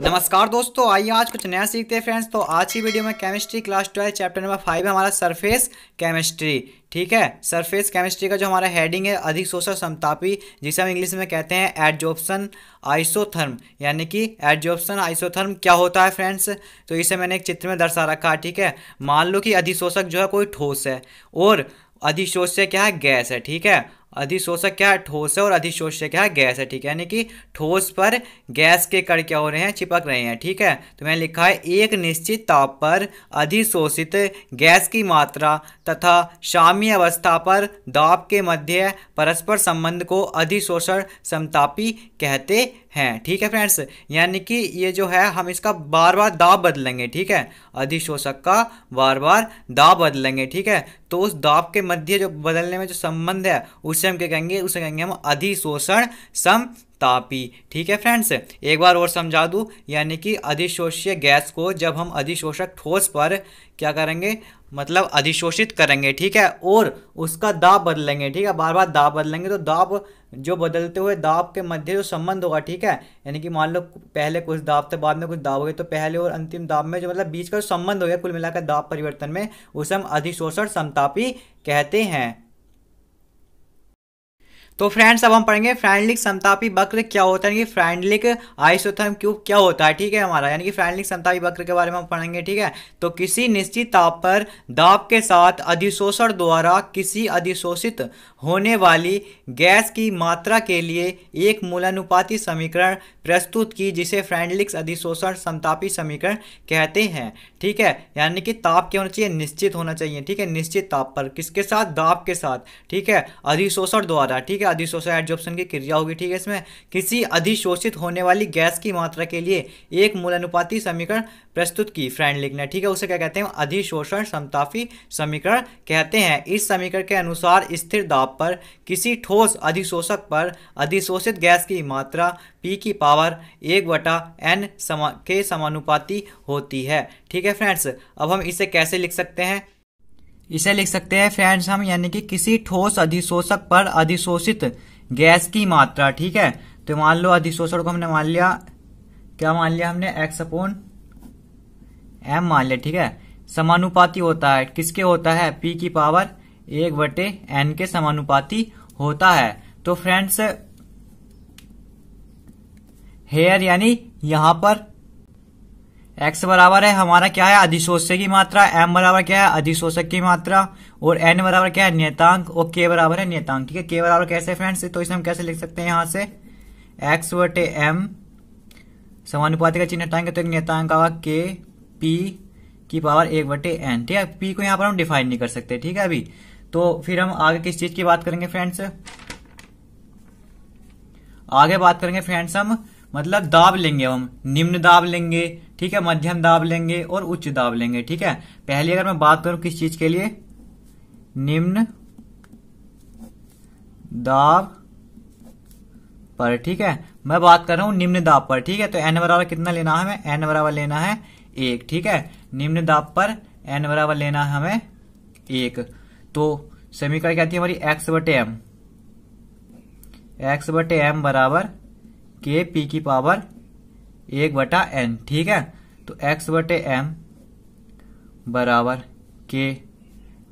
नमस्कार दोस्तों आइए आज कुछ नया सीखते हैं फ्रेंड्स तो आज की वीडियो में chemistry class twelve chapter number five है हमारा सरफेस केमिस्ट्री ठीक है सरफेस केमिस्ट्री का जो हमारा हेडिंग है अधिक शोषण समतापी जिसे हम इंग्लिश में कहते हैं एडजॉप्शन आइसोथर्म यानी कि एडजॉप्शन आइसोथर्म क्या होता है फ्रेंड्स तो इसे मैंने एक चित्र में दर्शा रखा है ठीक है मान लो कि अधिशोषक जो है कोई ठोस है और अधिशोष्य क्या है गैस है ठीक है अधिशोषक क्या है ठोस है और अधिशोषक क्या है गैस है ठीक है यानी कि ठोस पर गैस के कण क्या हो रहे हैं चिपक रहे हैं ठीक है तो मैंने लिखा है एक निश्चित ताप पर अधिशोषित गैस की मात्रा तथा शाम्य अवस्था पर दाब के मध्य परस्पर संबंध को अधिशोषण समतापी कहते हैं ठीक है फ्रेंड्स यानी कि ये जो है हम इसका बार बार दाब बदलेंगे ठीक है अधिशोषक का बार बार दाब बदलेंगे ठीक है तो उस दाब के मध्य जो बदलने में जो संबंध है उसे हम क्या कहेंगे उसे कहेंगे हम अधिशोषण सम तापी ठीक है फ्रेंड्स एक बार और समझा दूँ यानी कि अधिशोषीय गैस को जब हम अधिशोषक ठोस पर क्या करेंगे मतलब अधिशोषित करेंगे ठीक है और उसका दाब बदलेंगे ठीक है बार बार दाब बदलेंगे तो दाब जो बदलते हुए दाब के मध्य जो संबंध होगा ठीक है यानी कि मान लो पहले कुछ दाब थे बाद में कुछ दाब हो गए तो पहले और अंतिम दाब में जो मतलब बीच का जो संबंध हो गया कुल मिलाकर दाब परिवर्तन में उसे हम अधिशोषण समतापी कहते हैं तो फ्रेंड्स अब हम पढ़ेंगे फ्रेंडलिक समतापी वक्र क्या होता है यानी कि फ्रेंडलिक आइसोथर्म क्यूब क्या होता है ठीक है हमारा यानी कि फ्रेंडलिक समतापी वक्र के बारे में हम पढ़ेंगे ठीक है तो किसी निश्चित ताप पर दाब के साथ अधिशोषण द्वारा किसी अधिशोषित होने वाली गैस की मात्रा के लिए एक मूलानुपाती समीकरण प्रस्तुत की जिसे फ्रेंडलिक्स अधिशोषण समतापी समीकरण कहते हैं ठीक है यानी कि ताप क्या होना चाहिए निश्चित होना चाहिए ठीक है निश्चित ताप पर किसके साथ दाब के साथ ठीक है अधिशोषण द्वारा ठीक है या अधिशोषण एडजॉप्शन की क्रिया होगी ठीक है इसमें किसी अधिशोषित होने वाली गैस की मात्रा के लिए एक मूल अनुपाती समीकरण प्रस्तुत की फ्रेंड लिखना ठीक है उसे क्या कहते हैं अधिशोषण समताफी समीकरण कहते हैं इस समीकरण के अनुसार स्थिर दाब पर किसी ठोस अधिशोषक पर अधिशोषित गैस की मात्रा पी की पावर एक वटा एन समा के समानुपाती होती है ठीक है फ्रेंड्स अब हम इसे कैसे लिख सकते हैं इसे लिख सकते हैं फ्रेंड्स हम यानी कि किसी ठोस अधिशोषक पर अधिशोषित गैस की मात्रा ठीक है तो मान लो अधिशोषण को हमने मान लिया क्या मान लिया हमने एक्स अपोन एम मान लिया ठीक है समानुपाती होता है किसके होता है पी की पावर एक बटे एन के समानुपाती होता है तो फ्रेंड्स हेयर यानी यहां पर एक्स बराबर है हमारा क्या है अधिशोषक की मात्रा एम बराबर क्या है अधिशोषक की मात्रा और एन बराबर क्या है नियतांक और के बराबर है नियतांक ठीक है के बराबर कैसे फ्रेंड्स तो इसे हम कैसे लिख सकते हैं यहां से एक्स बटे एम का चिन्ह हटाएंगे तो एक नियतांक आगा के पी की पावर एक बटे एन ठीक है पी को यहाँ पर हम डिफाइन नहीं कर सकते ठीक है अभी तो फिर हम आगे किस चीज की बात करेंगे फ्रेंड्स आगे बात करेंगे फ्रेंड्स हम मतलब दाब लेंगे हम निम्न दाब लेंगे ठीक है मध्यम दाब लेंगे और उच्च दाब लेंगे ठीक है पहले अगर मैं बात करूं किस चीज के लिए निम्न दाब पर ठीक है मैं बात कर रहा हूं निम्न दाब पर ठीक है तो एन बराबर कितना लेना है हमें एन बराबर लेना है एक ठीक है निम्न दाब पर एन बराबर लेना है हमें एक तो समीकरण क्या थी हमारी एक्स बटे एम एक्स बटे एम बराबर के पी की पावर एक बटा एन ठीक है तो एक्स बटे एम बराबर के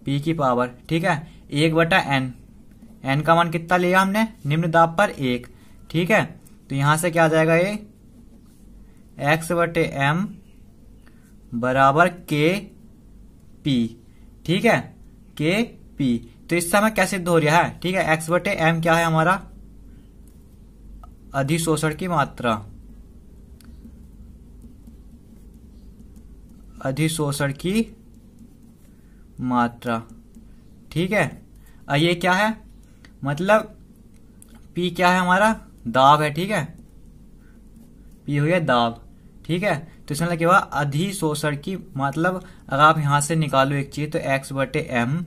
पी की पावर ठीक है एक बटा एन एन का मान कितना लिया हमने निम्न दाब पर एक ठीक है तो यहां से क्या आ जाएगा ये एक्स बटे एम बराबर के पी ठीक है के पी तो इस समय कैसे दो रहा है ठीक है एक्स बटे एम क्या है हमारा अधिशोषण की मात्रा अधिशोषण की मात्रा ठीक है ये क्या है मतलब पी क्या है हमारा दाब है ठीक है पी हुई है दाब ठीक है तो इसमें लगे हुआ अधिशोषण की मतलब अगर आप यहां से निकालो एक चीज तो एक्स बटे एम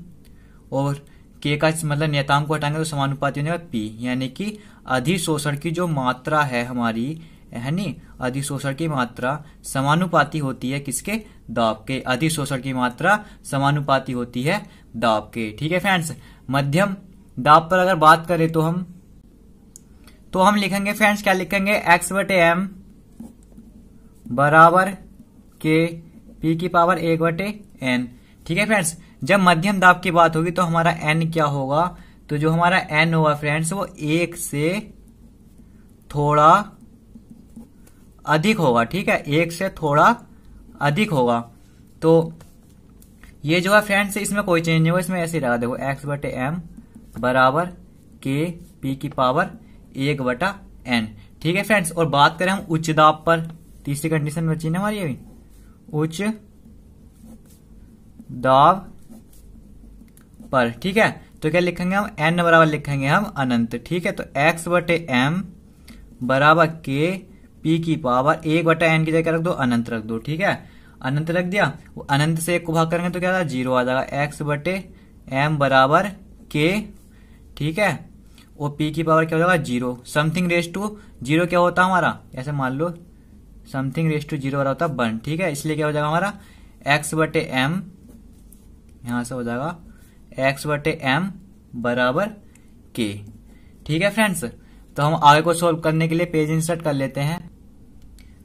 और मतलब के का मतलब नियतांक को हटाएंगे तो समानुपाती होने का पी यानी कि अधिशोषण की जो मात्रा है हमारी है नी अधिशोषण की मात्रा समानुपाती होती है किसके दाब के अधिशोषण की मात्रा समानुपाती होती है दाब के ठीक है फ्रेंड्स मध्यम दाब पर अगर बात करें तो हम तो हम लिखेंगे फ्रेंड्स क्या लिखेंगे एक्स बटे एम बराबर के पी की पावर एक बटे एन ठीक है फ्रेंड्स जब मध्यम दाब की बात होगी तो हमारा एन क्या होगा तो जो हमारा एन होगा फ्रेंड्स वो एक से थोड़ा अधिक होगा ठीक है एक से थोड़ा अधिक होगा तो ये जो है फ्रेंड्स इसमें कोई चेंज नहीं होगा इसमें ऐसे लगा रहा देखो एक्स बटे एम बराबर के पी की पावर एक बटा एन ठीक है फ्रेंड्स और बात करें हम उच्च दाब पर तीसरी कंडीशन बची ना हमारी अभी उच्च दाब पर ठीक है तो क्या लिखेंगे हम एन बराबर लिखेंगे हम अनंत ठीक है तो एक्स बटे एम बराबर के पी की पावर एक बटा एन की जगह रख दो अनंत रख दो ठीक है अनंत रख दिया वो अनंत से एक को भाग करेंगे तो क्या था जीरो आ जाएगा एक्स बटे एम बराबर के ठीक है और पी की पावर क्या हो जाएगा zero something raise to zero क्या होता हमारा ऐसे मान लो समथिंग रेस टू जीरो वाला होता वन ठीक है इसलिए क्या हो जाएगा हमारा एक्स बटे एम यहां से हो जाएगा एक्स बटे एम बराबर के ठीक है फ्रेंड्स तो हम आगे को सॉल्व करने के लिए पेज इंसर्ट कर लेते हैं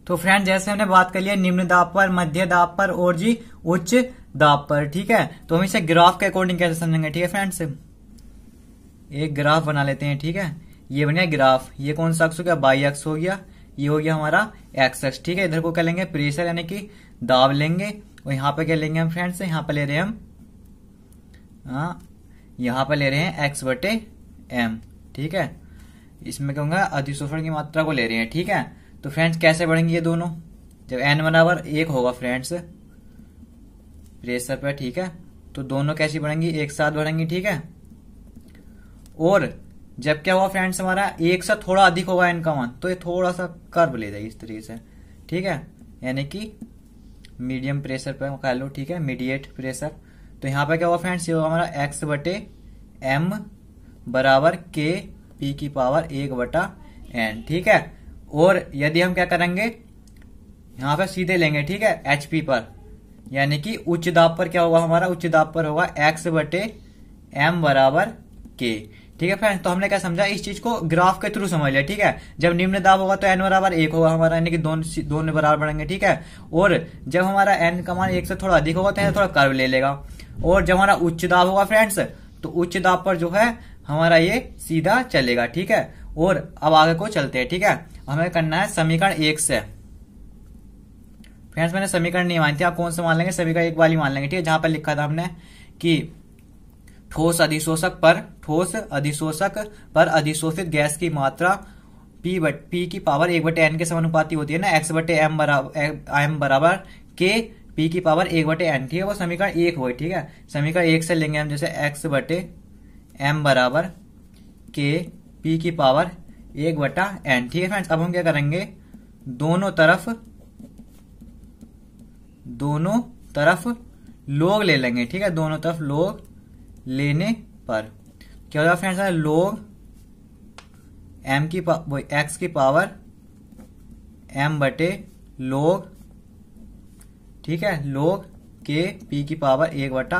तो फ्रेंड जैसे हमने बात कर लिया निम्न दाब पर मध्य दाब पर और जी उच्च दाब पर ठीक है तो हम इसे ग्राफ के अकॉर्डिंग कैसे समझेंगे ठीक है फ्रेंड्स एक ग्राफ बना लेते हैं ठीक है ये बन गया ग्राफ ये कौन सा अक्स हो गया बाई अक्ष हो गया ये हो गया हमारा एक्स अक्ष ठीक है इधर को क्या लेंगे प्रेशर यानी कि दाब लेंगे और यहाँ पे क्या लेंगे हम फ्रेंड्स यहाँ पे ले रहे हैं हम हाँ यहाँ पर ले रहे हैं एक्स बटे एम ठीक है इसमें कहूंगा अधिशोषण की मात्रा को ले रहे हैं ठीक है तो फ्रेंड्स कैसे बढ़ेंगे ये दोनों जब एन बराबर एक होगा फ्रेंड्स प्रेशर पर ठीक है तो दोनों कैसी बढ़ेंगी एक साथ बढ़ेंगी ठीक है और जब क्या हुआ फ्रेंड्स हमारा एक सा थोड़ा अधिक होगा इनका मान तो ये थोड़ा सा कर्व ले जाएगी इस तरीके से ठीक है यानी कि मीडियम प्रेशर पर कह लो ठीक है मीडिएट प्रेशर तो यहाँ पर क्या होगा फ्रेंड्स ये होगा हमारा एक्स बटे एम बराबर के पी की पावर एक बटा एन ठीक है और यदि हम क्या करेंगे यहां पर सीधे लेंगे ठीक है एचपी पर यानी कि उच्च दाब पर क्या होगा हमारा उच्च दाब पर होगा एक्स बटे एम बराबर के ठीक है फ्रेंड्स तो हमने क्या समझा इस चीज को ग्राफ के थ्रू समझ लिया ठीक है जब निम्न दाब होगा तो एन बराबर एक होगा हमारा यानी कि दोनों दोनों बराबर बढ़ेंगे ठीक है और जब हमारा एन का मान एक से थोड़ा अधिक होगा तो थोड़ा कर्व ले लेगा और जब हमारा उच्च दाब होगा फ्रेंड्स तो उच्च दाब पर जो है हमारा ये सीधा चलेगा ठीक है और अब आगे को चलते हैं ठीक है हमें करना है समीकरण एक से फ्रेंड्स मैंने समीकरण नहीं मानती आप कौन से मान लेंगे समीकरण एक वाली मान लेंगे ठीक है जहां पर लिखा था हमने कि ठोस अधिशोषक पर ठोस अधिशोषक पर अधिशोषित गैस की मात्रा पी बट पी की पावर एक बटे एन के समानुपाती होती है ना एक्स बटे एम बराबर एम बराबर के पी की पावर एक बटे एन ठीक है वो समीकरण एक हो ठीक है समीकरण एक से लेंगे हम जैसे एक्स बटे एम बराबर के पी की पावर एक बटा एन ठीक है फ्रेंड्स अब हम क्या करेंगे दोनों तरफ दोनों तरफ लोग ले लेंगे ठीक है दोनों तरफ लोग लेने पर क्या हो जाएगा फ्रेंड्स लोग एम की एक्स की पावर एम बटे लोग ठीक है लोग के पी की पावर एक बटा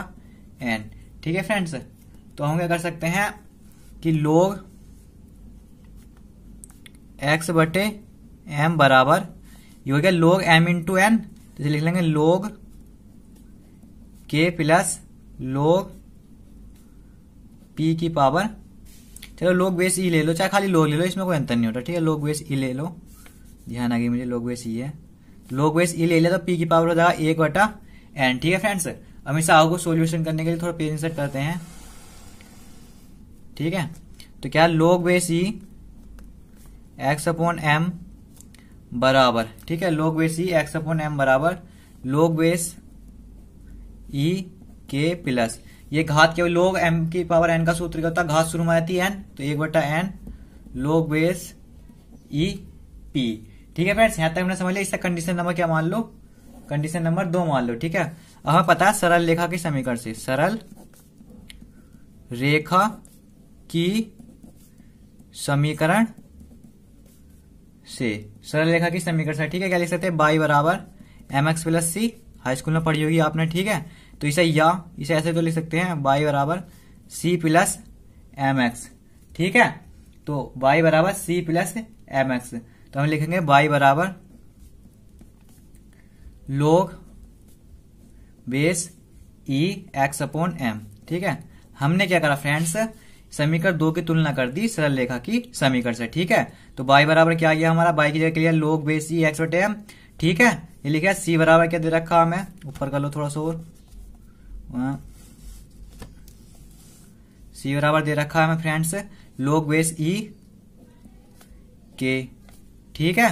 एन ठीक है फ्रेंड्स तो हम क्या कर सकते हैं कि लोग एक्स बटे एम बराबर ये हो गया लोग एम इंटू एन तो लिख लेंगे लोग के प्लस लोग पी की पावर चलो लोग बेस ई ले लो चाहे खाली लोग ले लो इसमें कोई अंतर नहीं होता ठीक है लोग बेस ई ले लो ध्यान आ गई मुझे लोग बेस ई है लोग बेस ई ले लिया तो पी की पावर हो जाएगा एक वटा एन ठीक है फ्रेंड्स हमेशा आओ को सोल्यूशन करने के लिए थोड़ा पेज इंसर्ट करते हैं ठीक है तो क्या log base e x upon m बराबर ठीक है log base e x upon m बराबर लोग बेस ई के प्लस ये घात केवल लोग एम की पावर एन का सूत्र क्या होता है घात शुरू में आती है एन तो एक बटा एन लोग बेस ई पी ठीक है फ्रेंड्स यहां तक हमने समझ लिया इसका कंडीशन नंबर क्या मान लो कंडीशन नंबर दो मान लो ठीक है अब हमें पता है सरल रेखा के समीकरण से सरल रेखा की समीकरण से सरल रेखा की समीकरण से ठीक है क्या लिख सकते हैं बाई बराबर m x plus c high school में पढ़ी होगी आपने ठीक है तो इसे या इसे ऐसे तो लिख सकते हैं वाई बराबर सी प्लस एम एक्स ठीक है तो वाई बराबर सी प्लस एम एक्स तो हम लिखेंगे वाई बराबर log base e x upon m ठीक है हमने क्या करा फ्रेंड्स समीकरण दो की तुलना कर दी सरल रेखा की समीकरण से ठीक है तो बाई बराबर क्या गया हमारा बाई की जगह क्लियर लोग बेस ई एक्स एम ठीक है ये लिखा सी बराबर क्या दे रखा हमें ऊपर कर लो थोड़ा सा और सी हाँ। बराबर दे रखा है मैं फ्रेंड्स लोग बेस ई के ठीक है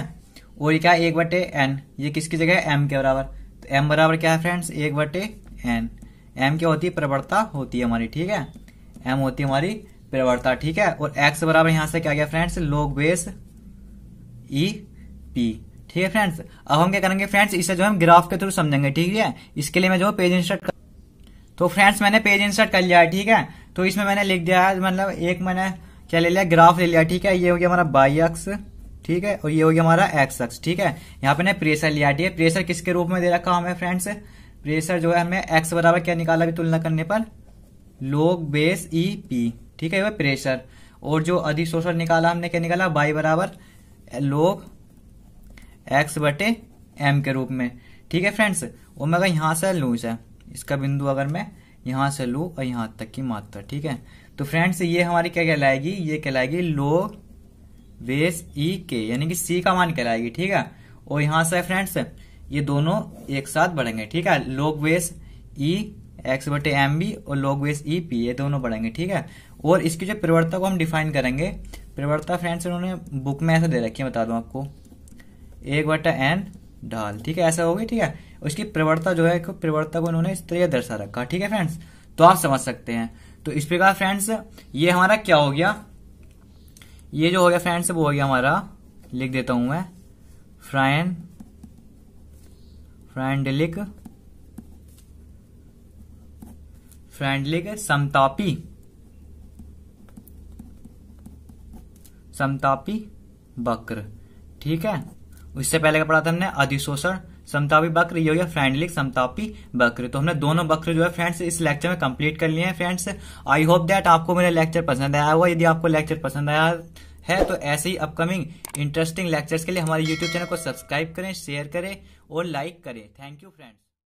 और ये क्या एक बटे एन ये किसकी जगह है एम के बराबर तो एम बराबर क्या है फ्रेंड्स एक बटे एन एम क्या होती है प्रवणता होती है हमारी ठीक है एम होती है हमारी प्रवणता ठीक है और एक्स बराबर यहां से क्या गया फ्रेंड्स लोग बेस ई पी ठीक है फ्रेंड्स अब हम क्या करेंगे फ्रेंड्स इसे जो हम ग्राफ के थ्रू समझेंगे ठीक है इसके लिए मैं जो पेज इंस्टर्ट तो फ्रेंड्स मैंने पेज इंसर्ट कर लिया है ठीक है तो इसमें मैंने लिख दिया है मतलब एक मैंने क्या ले लिया ग्राफ ले लिया ठीक है ये हो गया हमारा बाई अक्स ठीक है और ये हो गया हमारा एक्स अक्स ठीक है यहाँ पे ने प्रेशर लिया ठीक है प्रेशर किसके रूप में दे रखा हमें फ्रेंड्स प्रेशर जो है हमें एक्स बराबर क्या निकाला अभी तुलना करने पर लोग बेस ई पी ठीक है प्रेशर और जो अधिक शोषण निकाला हमने क्या निकाला बाई बराबर लोग एक्स बटे एम के रूप में ठीक है फ्रेंड्स और मैं अगर यहां से लूज है इसका बिंदु अगर मैं यहां से लू और यहां तक की मात्रा ठीक है तो फ्रेंड्स ये हमारी क्या कहलाएगी ये कहलाएगी लो बेस ई के यानी कि सी का मान कहलाएगी ठीक है और यहां से फ्रेंड्स ये दोनों एक साथ बढ़ेंगे ठीक है लोग वेस ई एक्स बटे एम बी और लोग वेस ई पी ये दोनों बढ़ेंगे ठीक है और इसकी जो प्रवर्ता को हम डिफाइन करेंगे प्रवर्ता फ्रेंड्स उन्होंने बुक में ऐसा दे रखी है बता दू आपको एक बटा एन डाल ठीक है ऐसा हो गई ठीक है उसकी प्रवर्ता जो है प्रवर्ता को उन्होंने इस तरह दर्शा रखा ठीक है फ्रेंड्स तो आप समझ सकते हैं तो इस प्रकार फ्रेंड्स ये हमारा क्या हो गया ये जो हो गया फ्रेंड्स वो हो गया हमारा लिख देता हूं मैं फ्राइन फ्रेंडलिक फ्रेंडलिक समतापी समतापी वक्र ठीक है उससे पहले का पढ़ा था हमने अधिशोषण समतापी बक्र ये हो गया फ्रेंडली समतापी बक्र तो हमने दोनों बक्र जो है फ्रेंड्स इस लेक्चर में कंप्लीट कर लिए हैं फ्रेंड्स आई होप दैट आपको मेरा लेक्चर पसंद आया होगा यदि आपको लेक्चर पसंद आया है तो ऐसे ही अपकमिंग इंटरेस्टिंग लेक्चर्स के लिए हमारे यूट्यूब चैनल को सब्सक्राइब करें शेयर करें और लाइक करें थैंक यू फ्रेंड्स